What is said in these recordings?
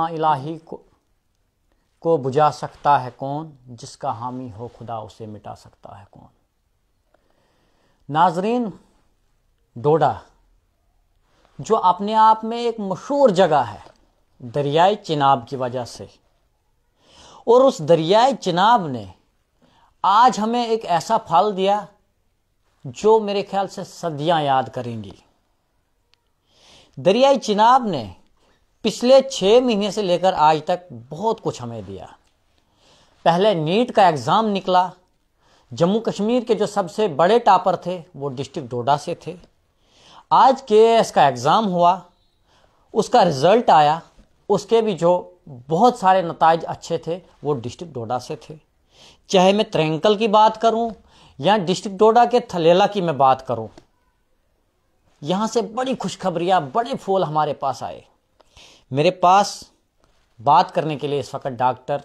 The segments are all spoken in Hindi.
इलाही को को बुझा सकता है कौन जिसका हामी हो खुदा उसे मिटा सकता है कौन नाजरीन डोडा जो अपने आप में एक मशहूर जगह है दरियाए चिनाब की वजह से और उस दरियाए चिनाब ने आज हमें एक ऐसा फल दिया जो मेरे ख्याल से सदियां याद करेंगी दरियाए चिनाब ने पिछले छः महीने से लेकर आज तक बहुत कुछ हमें दिया पहले नीट का एग्ज़ाम निकला जम्मू कश्मीर के जो सबसे बड़े टापर थे वो डिस्ट्रिक्ट डोडा से थे आज के का एग्ज़ाम हुआ उसका रिज़ल्ट आया उसके भी जो बहुत सारे नतज अच्छे थे वो डिस्ट्रिक्ट डोडा से थे चाहे मैं त्रेंकल की बात करूं या डिस्ट्रिक्ट डोडा के थलेला की मैं बात करूं यहाँ से बड़ी खुशखबरियाँ बड़े फूल हमारे पास आए मेरे पास बात करने के लिए इस वक्त डॉक्टर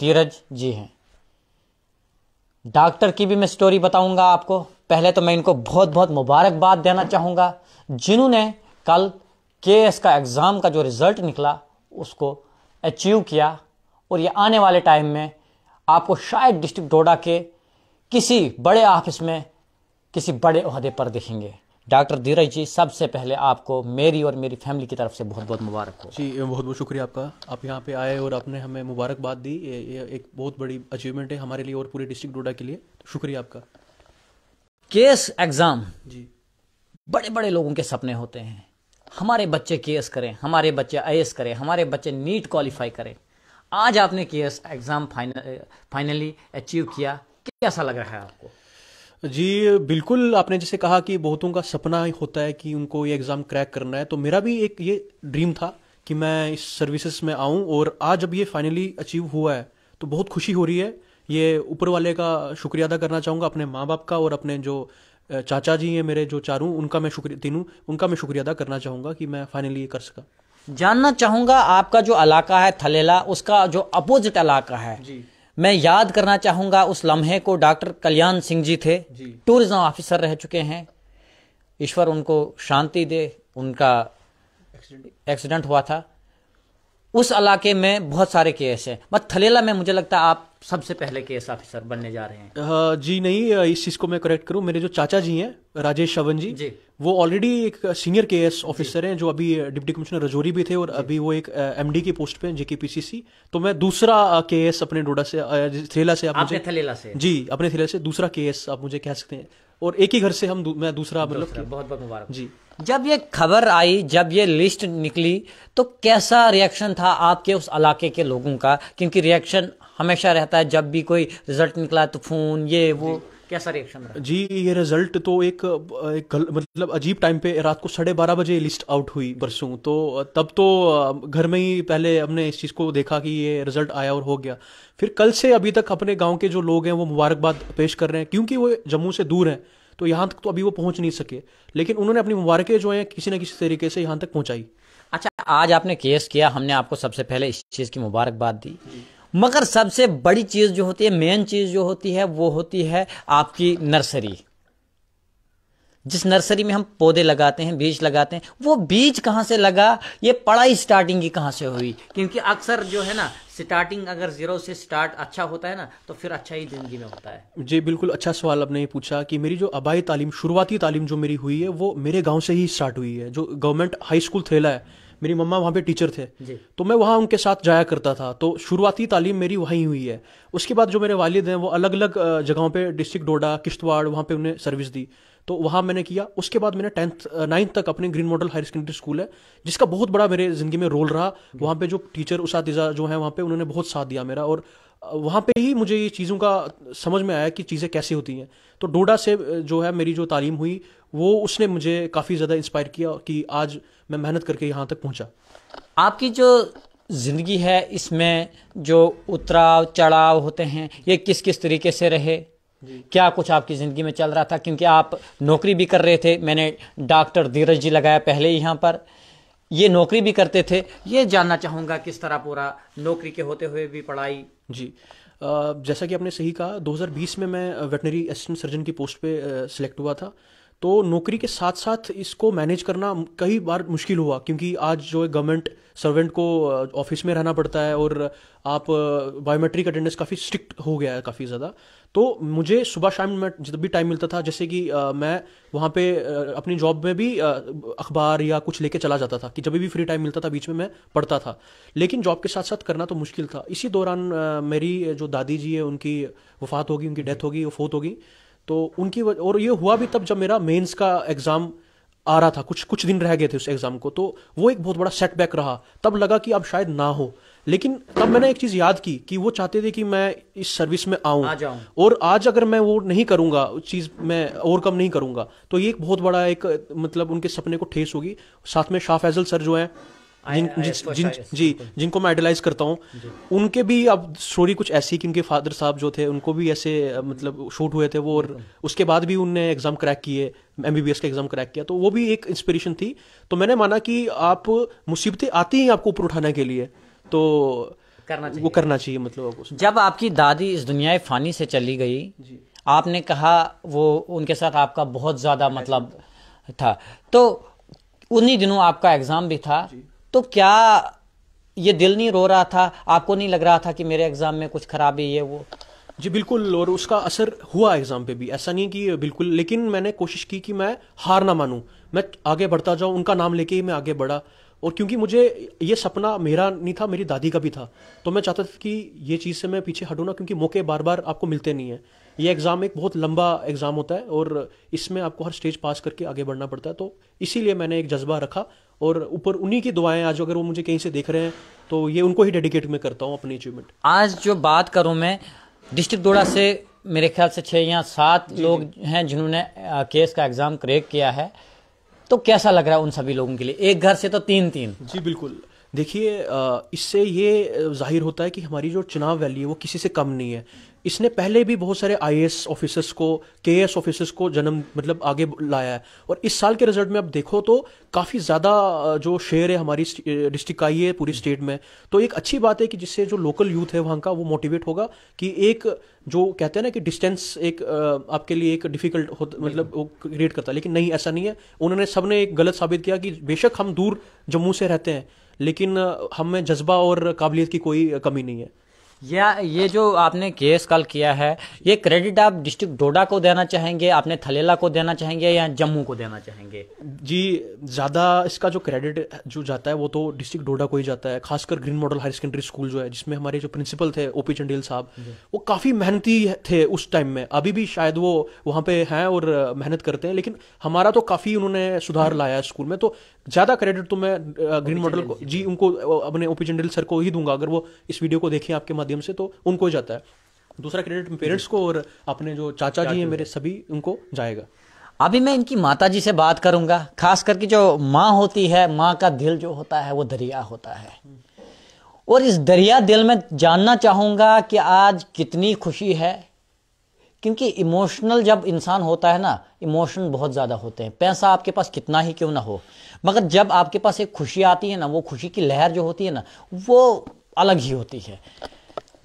धीरज जी हैं डॉक्टर की भी मैं स्टोरी बताऊंगा आपको पहले तो मैं इनको बहुत बहुत मुबारकबाद देना चाहूँगा जिन्होंने कल के का एग्ज़ाम का जो रिज़ल्ट निकला उसको अचीव किया और ये आने वाले टाइम में आपको शायद डिस्ट्रिक्ट डोडा के किसी बड़े ऑफिस में किसी बड़े अहदे पर दिखेंगे डॉक्टर धीरज जी सबसे पहले आपको मेरी और मेरी फैमिली की तरफ से बहुत बहुत मुबारक हो जी बहुत बहुत शुक्रिया आपका आप यहाँ पे आए और आपने हमें मुबारकबाद दी ये, ये एक बहुत बड़ी अचीवमेंट है हमारे लिए और पूरे डिस्ट्रिक्ट डोडा के लिए तो शुक्रिया आपका केस एग्ज़ाम जी बड़े बड़े लोगों के सपने होते हैं हमारे बच्चे के करें हमारे बच्चे आई करें हमारे बच्चे नीट क्वालिफाई करें आज आपने के एग्ज़ाम फाइनली अचीव किया कैसा लग रहा है आपको जी बिल्कुल आपने जैसे कहा कि बहुतों का सपना ही होता है कि उनको ये एग्ज़ाम क्रैक करना है तो मेरा भी एक ये ड्रीम था कि मैं इस सर्विसेज में आऊं और आज अब ये फाइनली अचीव हुआ है तो बहुत खुशी हो रही है ये ऊपर वाले का शुक्रिया अदा करना चाहूँगा अपने माँ बाप का और अपने जो चाचा जी हैं मेरे जो चारों उनका मैं शुक्रिया तीनों उनका मैं शुक्रिया अदा करना चाहूँगा कि मैं फाइनली ये कर सका जानना चाहूँगा आपका जो इलाका है थलेला उसका जो अपोजिट इलाका है जी मैं याद करना चाहूंगा उस लम्हे को डॉक्टर कल्याण सिंह जी थे टूरिज्म ऑफिसर रह चुके हैं ईश्वर उनको शांति दे उनका एक्सीडेंट हुआ था उस इलाके में बहुत सारे केस हैं मत थलेला में मुझे लगता है आप सबसे पहले केस ऑफिसर बनने जा रहे हैं जी नहीं इस चीज़ को मैं करेक्ट करूं मेरे जो चाचा जी हैं राजेश शवन जी, जी वो ऑलरेडी एक सीनियर के एस ऑफिसर हैं जो अभी डिप्टी कमिश्नर रजौरी भी थे और अभी वो एक एमडी की पोस्ट पे हैं पीसीसी तो मैं दूसरा के एस अपने डोडा से थेला से आप मुझे थेला से जी अपने थेला से दूसरा के एस आप मुझे कह सकते हैं और एक ही घर से हम मैं दूसरा मतलब बहुत बहुत मुबारक जी जब ये खबर आई जब ये लिस्ट निकली तो कैसा रिएक्शन था आपके उस इलाके के लोगों का क्योंकि रिएक्शन हमेशा रहता है जब भी कोई रिजल्ट निकला तो फोन ये वो कैसा रिएक्शन रहा जी ये रिजल्ट तो एक, एक गल, मतलब अजीब टाइम पे रात को साढ़े बारह बजे लिस्ट आउट हुई बरसों तो तब तो घर में ही पहले हमने इस चीज़ को देखा कि ये रिजल्ट आया और हो गया फिर कल से अभी तक अपने गांव के जो लोग हैं वो मुबारकबाद पेश कर रहे हैं क्योंकि वो जम्मू से दूर हैं तो यहाँ तक तो अभी वो पहुंच नहीं सके लेकिन उन्होंने अपनी मुबारकें जो हैं किसी न किसी तरीके से यहाँ तक पहुँचाई अच्छा आज आपने केस किया हमने आपको सबसे पहले इस चीज़ की मुबारकबाद दी मगर सबसे बड़ी चीज़ जो होती है मेन चीज़ जो होती है वो होती है आपकी नर्सरी जिस नर्सरी में हम पौधे लगाते हैं बीज लगाते हैं वो बीज कहां से लगा ये पढ़ाई स्टार्टिंग की कहां से हुई क्योंकि अक्सर जो है ना स्टार्टिंग अगर जीरो से स्टार्ट अच्छा होता है ना तो फिर अच्छा ही जिंदगी में होता है जी बिल्कुल अच्छा सवाल आपने ये पूछा कि मेरी जो आबाई तालीम शुरुआती तालीम जो मेरी हुई है वो मेरे गाँव से ही स्टार्ट हुई है जो गवर्नमेंट हाई स्कूल थेला है मेरी मम्मा वहाँ पे टीचर थे तो मैं वहाँ उनके साथ जाया करता था तो शुरुआती तालीम मेरी वहीं हुई है उसके बाद जो मेरे वालिद हैं वो अलग अलग जगहों पे डिस्ट्रिक्ट डोडा किश्तवाड़ वहाँ पे उन्हें सर्विस दी तो वहाँ मैंने किया उसके बाद मैंने टेंथ नाइन्थ तक अपने green model higher secondary school है जिसका बहुत बड़ा मेरे ज़िंदगी में रोल रहा वहाँ पे जो टीचर उसातिज़ा जो है वहाँ पे उन्होंने बहुत साथ दिया मेरा और वहाँ पे ही मुझे ये चीज़ों का समझ में आया कि चीज़ें कैसे होती हैं तो डोडा से जो है मेरी जो तालीम हुई वो उसने मुझे काफ़ी ज़्यादा इंस्पायर किया कि आज मैं मेहनत करके यहाँ तक पहुँचा आपकी जो ज़िंदगी है इसमें जो उतराव चढ़ाव होते हैं ये किस किस तरीके से रहे क्या कुछ आपकी ज़िंदगी में चल रहा था क्योंकि आप नौकरी भी कर रहे थे मैंने डॉक्टर धीरज जी लगाया पहले यहाँ पर ये नौकरी भी करते थे ये जानना चाहूँगा किस तरह पूरा नौकरी के होते हुए भी पढ़ाई जी जैसा कि आपने सही कहा 2020 में मैं वेटनरी असिस्टेंट सर्जन की पोस्ट पे सिलेक्ट हुआ था तो नौकरी के साथ साथ इसको मैनेज करना कई बार मुश्किल हुआ क्योंकि आज जो है गवर्नमेंट सर्वेंट को ऑफिस में रहना पड़ता है और आप बायोमेट्रिक अटेंडेंस काफ़ी स्ट्रिक्ट हो गया है काफ़ी ज़्यादा तो मुझे सुबह शाम में जब भी टाइम मिलता था जैसे कि मैं वहाँ पे अपनी जॉब में भी अखबार या कुछ लेके चला जाता था कि जब भी फ्री टाइम मिलता था बीच में मैं पढ़ता था लेकिन जॉब के साथ साथ करना तो मुश्किल था इसी दौरान मेरी जो दादी जी है उनकी वफात होगी उनकी डेथ होगी वो फोत होगी तो उनकी और ये हुआ भी तब जब मेरा मेंस का एग्ज़ाम आ रहा था कुछ कुछ दिन रह गए थे उस एग्ज़ाम को तो वो एक बहुत बड़ा सेटबैक रहा तब लगा कि अब शायद ना हो लेकिन तब मैंने एक चीज़ याद की कि वो चाहते थे कि मैं इस सर्विस में आऊँ और आज अगर मैं वो नहीं करूंगा उस चीज़ मैं ओवरकम नहीं करूंगा तो ये एक बहुत बड़ा एक मतलब उनके सपने को ठेस होगी साथ में शाह फैजल सर जो है जिन, जिन, जी जिनको मैं आइडलाइज करता हूँ उनके भी अब स्टोरी कुछ ऐसी कि उनके फादर साहब जो थे उनको भी ऐसे मतलब शूट हुए थे वो और उसके बाद भी उनने एग्जाम क्रैक किए एम बी बी एस का एग्जाम क्रैक किया तो वो भी एक इंस्पिरेशन थी तो मैंने माना कि आप मुसीबतें आती हैं आपको ऊपर उठाने के लिए तो करना चाहिए वो करना चाहिए मतलब जब आपकी दादी इस दुनिया फानी से चली गई आपने कहा वो उनके साथ आपका बहुत ज़्यादा मतलब था तो उन्हीं दिनों आपका एग्ज़ाम भी था तो क्या ये दिल नहीं रो रहा था आपको नहीं लग रहा था कि मेरे एग्जाम में कुछ खराबी है वो जी बिल्कुल और उसका असर हुआ एग्ज़ाम पे भी ऐसा नहीं कि बिल्कुल लेकिन मैंने कोशिश की कि मैं हार ना मानूं मैं आगे बढ़ता जाऊं उनका नाम लेके ही मैं आगे बढ़ा और क्योंकि मुझे ये सपना मेरा नहीं था मेरी दादी का भी था तो मैं चाहता था कि ये चीज़ से मैं पीछे हटूँ ना क्योंकि मौके बार बार आपको मिलते नहीं है ये एग्ज़ाम एक बहुत लंबा एग्ज़ाम होता है और इसमें आपको हर स्टेज पास करके आगे बढ़ना पड़ता है तो इसीलिए मैंने एक जज्बा रखा और ऊपर उन्हीं की दुआएं आज अगर वो मुझे कहीं से देख रहे हैं तो ये उनको ही डेडिकेट मैं करता हूँ अपनी अचीवमेंट आज जो बात करूँ मैं डिस्ट्रिक्ट डोडा से मेरे ख्याल से छः या सात लोग हैं जिन्होंने केस का एग्ज़ाम क्रैक किया है तो कैसा लग रहा है उन सभी लोगों के लिए एक घर से तो तीन तीन जी बिल्कुल देखिए इससे ये जाहिर होता है कि हमारी जो चुनाव वैली है वो किसी से कम नहीं है इसने पहले भी बहुत सारे आई ऑफिसर्स को के ऑफिसर्स को जन्म मतलब आगे लाया है और इस साल के रिजल्ट में आप देखो तो काफ़ी ज़्यादा जो शेयर है हमारी डिस्ट्रिक्ट का ही है पूरी स्टेट में तो एक अच्छी बात है कि जिससे जो लोकल यूथ है वहाँ का वो मोटिवेट होगा कि एक जो कहते हैं ना कि डिस्टेंस एक आपके लिए एक डिफिकल्ट हो मतलब वो क्रिएट करता है लेकिन नहीं ऐसा नहीं है उन्होंने सबने एक गलत साबित किया कि बेशक हम दूर जम्मू से रहते हैं लेकिन हमें जज्बा और काबिलियत की कोई कमी नहीं है या ये जो आपने केस कल किया है ये क्रेडिट आप डिस्ट्रिक्ट डोडा को देना चाहेंगे आपने थलेला को देना चाहेंगे या जम्मू को देना चाहेंगे जी ज़्यादा इसका जो क्रेडिट जो जाता है वो तो डिस्ट्रिक्ट डोडा को ही जाता है खासकर green model higher secondary school जो है जिसमें हमारे जो प्रिंसिपल थे ओ पी चंडेल साहब वो काफ़ी मेहनती थे उस टाइम में अभी भी शायद वो वहाँ पे हैं और मेहनत करते हैं लेकिन हमारा तो काफ़ी उन्होंने सुधार लाया है स्कूल में तो ज़्यादा क्रेडिट तो मैं ग्रीन मॉडल को जी उनको अपने ओ पी चंडेल सर को ही दूंगा अगर वो इस वीडियो को देखें आपके माध्यम से तो उनको जाता है दूसरा क्रेडिट पेरेंट्स को और अपने जो चाचा जी हैं मेरे सभी उनको जाएगा अभी मैं इनकी माता जी से बात करूंगा खास करके जो माँ होती है माँ का दिल जो होता है वो दरिया होता है और इस दरिया दिल में जानना चाहूंगा कि आज कितनी खुशी है क्योंकि इमोशनल जब इंसान होता है ना इमोशन बहुत ज़्यादा होते हैं पैसा आपके पास कितना ही क्यों ना हो मगर जब आपके पास एक खुशी आती है ना वो खुशी की लहर जो होती है ना वो अलग ही होती है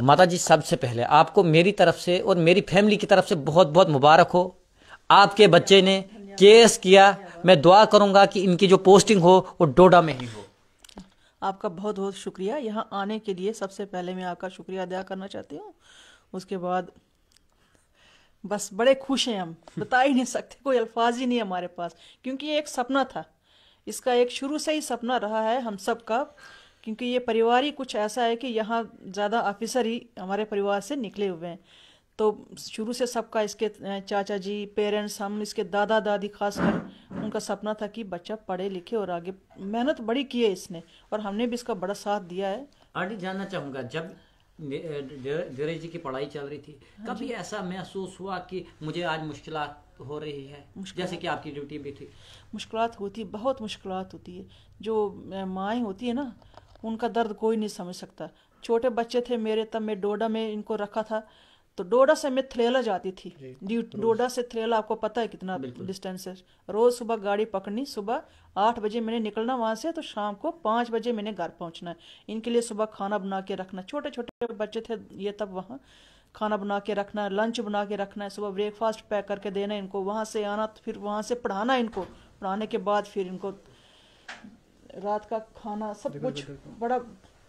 माता जी सबसे पहले आपको मेरी तरफ से और मेरी फैमिली की तरफ से बहुत बहुत मुबारक हो आपके बच्चे ने केस किया मैं दुआ करूंगा कि इनकी जो पोस्टिंग हो वो डोडा में ही हो आपका बहुत बहुत शुक्रिया यहाँ आने के लिए सबसे पहले मैं आपका शुक्रिया अदा करना चाहती हूँ उसके बाद बस बड़े खुश हैं हम बता ही नहीं सकते कोई अल्फाज ही नहीं हमारे पास क्योंकि ये एक सपना था इसका एक शुरू से ही सपना रहा है हम सब का क्योंकि ये परिवार ही कुछ ऐसा है कि यहाँ ज़्यादा ऑफिसर ही हमारे परिवार से निकले हुए हैं तो शुरू से सबका इसके चाचा जी पेरेंट्स हम इसके दादा दादी खासकर उनका सपना था कि बच्चा पढ़े लिखे और आगे मेहनत बड़ी की है इसने और हमने भी इसका बड़ा साथ दिया है आंटी जानना चाहूँगा जब धीरे जी की पढ़ाई चल रही थी हाँ कभी ऐसा महसूस हुआ कि मुझे आज मुश्किल हो रही है जैसे कि आपकी ड्यूटी भी थी मुश्किल होती बहुत मुश्किल होती है जो माएँ होती है ना उनका दर्द कोई नहीं समझ सकता छोटे बच्चे थे मेरे तब मैं डोडा में इनको रखा था तो डोडा से मैं थ्रेला जाती थी डोडा से थ्रेला आपको पता है कितना डिस्टेंस है रोज सुबह गाड़ी पकड़नी सुबह आठ बजे मैंने निकलना वहां से तो शाम को पाँच बजे मैंने घर पहुंचना है इनके लिए सुबह खाना बना के रखना छोटे छोटे बच्चे थे ये तब वहाँ खाना बना के रखना है लंच बना के रखना है सुबह ब्रेकफास्ट पैक करके देना इनको वहां से आना फिर वहां से पढ़ाना इनको पढ़ाने के बाद फिर इनको रात का खाना सब कुछ बड़ा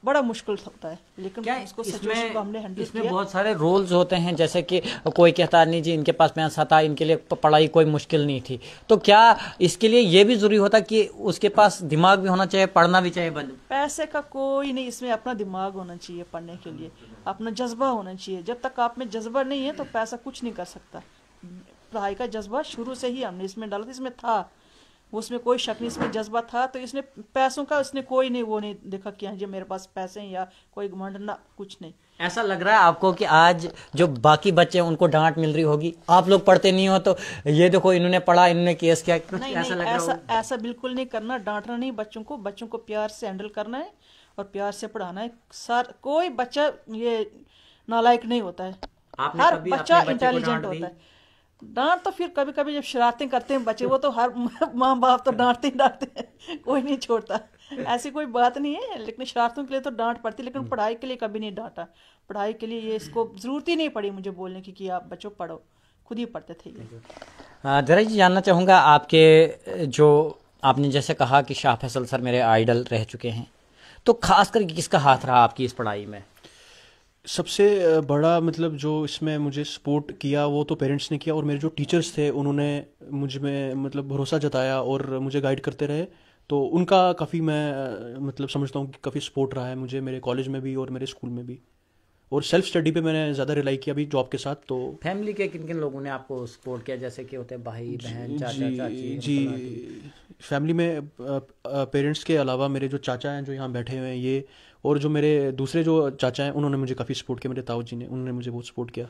बड़ा मुश्किल होता है लेकिन उसको इसमें, को हमने हैंडल इसमें बहुत सारे रोल्स होते हैं जैसे कि कोई कहता नहीं जी इनके पास पैसा था इनके लिए पढ़ाई कोई मुश्किल नहीं थी तो क्या इसके लिए ये भी जरूरी होता कि उसके पास दिमाग भी होना चाहिए पढ़ना भी चाहिए बंद पैसे का कोई नहीं इसमें अपना दिमाग होना चाहिए पढ़ने के लिए अपना जज्बा होना चाहिए जब तक आप में जज्बा नहीं है तो पैसा कुछ नहीं कर सकता पढ़ाई का जज्बा शुरू से ही हमने इसमें डाला था इसमें था उसमें कोई शक नहीं इसमें जज्बा था तो इसने पैसों का उसने कोई नहीं वो नहीं देखा कि हाँ जी मेरे पास पैसे हैं या कोई घमंड ना कुछ नहीं ऐसा लग रहा है आपको कि आज जो बाकी बच्चे हैं उनको डांट मिल रही होगी आप लोग पढ़ते नहीं हो तो ये देखो इन्होंने पढ़ा इन्होंने केस किया नहीं, नहीं, ऐसा लग ऐसा रहा ऐसा बिल्कुल नहीं करना डांटना नहीं बच्चों को बच्चों को प्यार से हैंडल करना है और प्यार से पढ़ाना है सर कोई बच्चा ये नालायक नहीं होता है हर बच्चा इंटेलिजेंट होता है डांट तो फिर कभी कभी जब शरारतें करते हैं बच्चे वो तो हर माँ बाप तो डांटते ही डांटते हैं कोई नहीं छोड़ता ऐसी कोई बात नहीं है लेकिन शरारतों के लिए तो डांट पड़ती लेकिन पढ़ाई के लिए कभी नहीं डांटा पढ़ाई के लिए ये इसको ज़रूरत ही नहीं पड़ी मुझे बोलने की कि आप बच्चों पढ़ो खुद ही पढ़ते थे ये जरा जी जानना चाहूँगा आपके जो आपने जैसे कहा कि शाह फैसल सर मेरे आइडल रह चुके हैं तो खास करके किसका हाथ रहा आपकी इस पढ़ाई में सबसे बड़ा मतलब जो इसमें मुझे सपोर्ट किया वो तो पेरेंट्स ने किया और मेरे जो टीचर्स थे उन्होंने मुझ में मतलब भरोसा जताया और मुझे गाइड करते रहे तो उनका काफ़ी मैं मतलब समझता हूँ कि काफ़ी सपोर्ट रहा है मुझे मेरे कॉलेज में भी और मेरे स्कूल में भी और सेल्फ स्टडी पे मैंने ज़्यादा रिलाई किया अभी जॉब के साथ तो फैमिली के किन किन लोगों ने आपको सपोर्ट किया जैसे कि होते हैं भाई बहन चाचा चाची मतलब जी फैमिली में पेरेंट्स के अलावा मेरे जो चाचा हैं जो यहाँ बैठे हुए हैं ये और जो मेरे दूसरे जो चाचा हैं उन्होंने मुझे काफ़ी सपोर्ट किया मेरे ताऊ जी ने उन्होंने मुझे बहुत सपोर्ट किया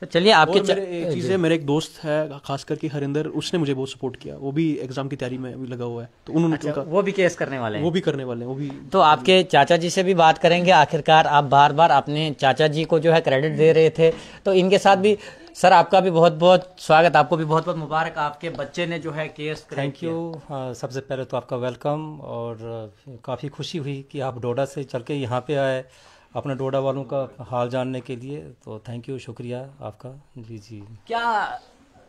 तो चलिए आपके एक चीज़ है मेरे एक दोस्त है खास करके हरिंदर उसने मुझे बहुत सपोर्ट किया वो भी एग्जाम की तैयारी में लगा हुआ है तो उन्होंने अच्छा, वो भी केस करने वाले हैं वो भी करने वाले हैं वो भी तो आपके चाचा जी से भी बात करेंगे आखिरकार आप बार बार अपने चाचा जी को जो है क्रेडिट दे रहे थे तो इनके साथ भी सर आपका भी बहुत बहुत स्वागत आपको भी बहुत बहुत मुबारक आपके बच्चे ने जो है केस थैंक यू हाँ, सबसे पहले तो आपका वेलकम और काफ़ी खुशी हुई कि आप डोडा से चल के यहाँ पे आए अपने डोडा वालों का हाल जानने के लिए तो थैंक यू शुक्रिया आपका जी जी क्या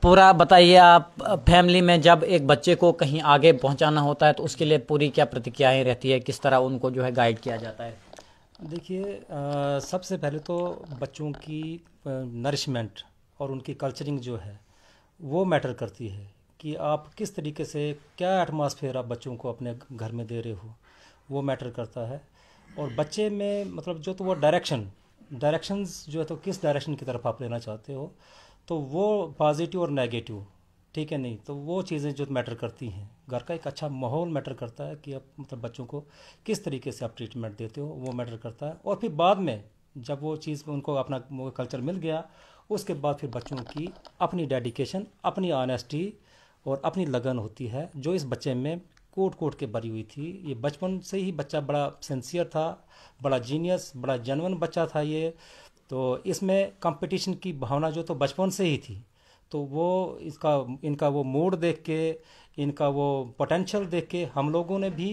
पूरा बताइए आप फैमिली में जब एक बच्चे को कहीं आगे पहुंचाना होता है तो उसके लिए पूरी क्या प्रतिक्रियाएं रहती है किस तरह उनको जो है गाइड किया जाता है देखिए सबसे पहले तो बच्चों की नरिशमेंट और उनकी कल्चरिंग जो है वो मैटर करती है कि आप किस तरीके से क्या एटमॉस्फेयर आप बच्चों को अपने घर में दे रहे हो वो मैटर करता है और बच्चे में मतलब जो तो वो डायरेक्शन डायरेक्शंस जो है तो किस डायरेक्शन की तरफ आप लेना चाहते हो तो वो पॉजिटिव और नेगेटिव ठीक है नहीं तो वो चीज़ें जो मैटर करती हैं घर का एक अच्छा माहौल मैटर करता है कि आप मतलब बच्चों को किस तरीके से आप ट्रीटमेंट देते हो वो मैटर करता है और फिर बाद में जब वो चीज़ उनको अपना कल्चर मिल गया उसके बाद फिर बच्चों की अपनी डेडिकेशन अपनी ऑनेस्टी और अपनी लगन होती है जो इस बच्चे में कोट कोट के भरी हुई थी ये बचपन से ही बच्चा बड़ा सेंसियर था बड़ा जीनियस बड़ा जनवन बच्चा था ये तो इसमें कंपटीशन की भावना जो तो बचपन से ही थी तो वो इसका इनका वो मूड देख के इनका वो पोटेंशियल देख के हम लोगों ने भी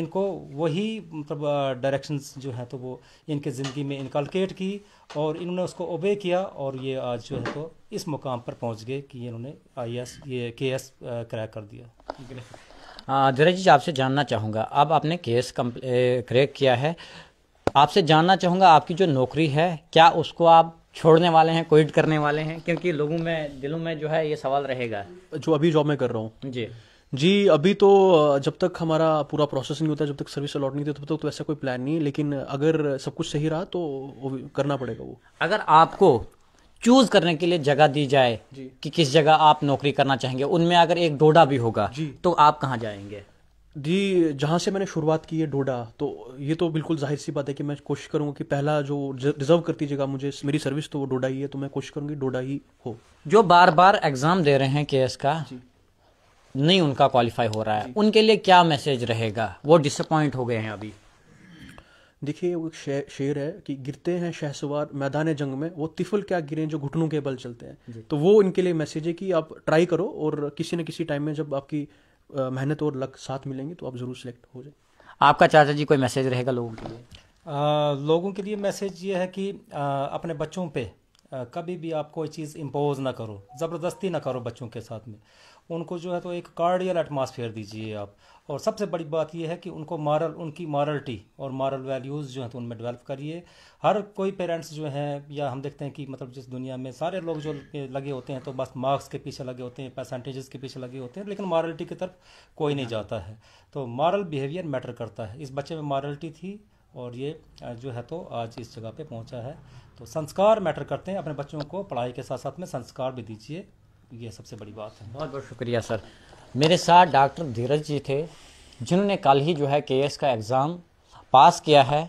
इनको वही मतलब डायरेक्शंस जो है तो वो इनके ज़िंदगी में इनकलकेट की और इन्होंने उसको ओबे किया और ये आज जो है तो इस मुकाम पर पहुंच गए कि इन्होंने आई ये के एस क्रैक कर दिया धीरे जी आपसे जानना चाहूँगा अब आपने के एस क्रैक किया है आपसे जानना चाहूँगा आपकी जो नौकरी है क्या उसको आप छोड़ने वाले हैं क्विट करने वाले हैं क्योंकि लोगों में दिलों में जो है ये सवाल रहेगा जो अभी जॉब में कर रहा हूँ जी जी अभी तो जब तक हमारा पूरा प्रोसेस नहीं होता जब तक सर्विस अलॉट नहीं होती तब तक तो ऐसा कोई प्लान नहीं है लेकिन अगर सब कुछ सही रहा तो करना पड़ेगा वो अगर आपको चूज करने के लिए जगह दी जाए कि किस जगह आप नौकरी करना चाहेंगे उनमें अगर एक डोडा भी होगा तो आप कहाँ जाएंगे जी जहाँ से मैंने शुरुआत की है डोडा तो ये तो बिल्कुल जाहिर सी बात है कि मैं कोशिश करूँगा कि पहला जो रिजर्व करती जगह मुझे मेरी सर्विस तो वो डोडा ही है तो मैं कोशिश करूँगी डोडा ही हो जो बार बार एग्ज़ाम दे रहे हैं के का नहीं उनका क्वालिफाई हो रहा है उनके लिए क्या मैसेज रहेगा वो डिसअपॉइंट हो गए हैं अभी देखिए वो एक शेर है कि गिरते हैं शहसवार मैदान जंग में वो तिफल क्या गिरे जो घुटनों के बल चलते हैं तो वो इनके लिए मैसेज है कि आप ट्राई करो और किसी न किसी टाइम में जब आपकी मेहनत और लक साथ मिलेंगे तो आप ज़रूर सेलेक्ट हो जाए आपका चाचा जी कोई मैसेज रहेगा लोगों के लिए आ, लोगों के लिए मैसेज ये है कि आ, अपने बच्चों पे कभी भी आप कोई चीज़ इम्पोज़ ना करो ज़बरदस्ती ना करो बच्चों के साथ में उनको जो है तो एक कार्डियल एटमॉस्फेयर दीजिए आप और सबसे बड़ी बात यह है कि उनको मॉरल उनकी मॉरलिटी और मॉरल वैल्यूज़ जो हैं तो उनमें डेवलप करिए हर कोई पेरेंट्स जो हैं या हम देखते हैं कि मतलब जिस दुनिया में सारे लोग जो लगे होते हैं तो बस मार्क्स के पीछे लगे होते हैं परसेंटेजेस के पीछे लगे होते हैं लेकिन मॉरलिटी की तरफ कोई नहीं जाता है तो मॉरल बिहेवियर मैटर करता है इस बच्चे में मॉरलिटी थी और ये जो है तो आज इस जगह पर पहुँचा है तो संस्कार मैटर करते हैं अपने बच्चों को पढ़ाई के साथ साथ में संस्कार भी दीजिए ये सबसे बड़ी बात है बहुत बहुत शुक्रिया सर मेरे साथ डॉक्टर धीरज जी थे जिन्होंने कल ही जो है के का एग्ज़ाम पास किया है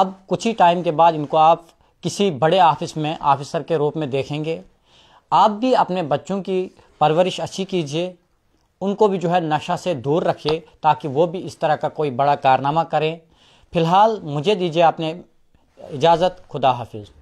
अब कुछ ही टाइम के बाद इनको आप किसी बड़े ऑफिस में ऑफिसर के रूप में देखेंगे आप भी अपने बच्चों की परवरिश अच्छी कीजिए उनको भी जो है नशा से दूर रखिए ताकि वो भी इस तरह का कोई बड़ा कारनामा करें फ़िलहाल मुझे दीजिए आपने इजाज़त खुदा हाफिज़